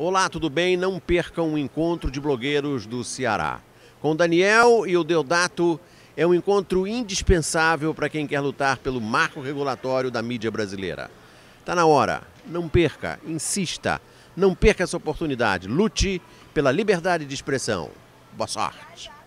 Olá, tudo bem? Não percam o encontro de blogueiros do Ceará. Com Daniel e o Deodato é um encontro indispensável para quem quer lutar pelo marco regulatório da mídia brasileira. Está na hora, não perca, insista, não perca essa oportunidade, lute pela liberdade de expressão. Boa sorte!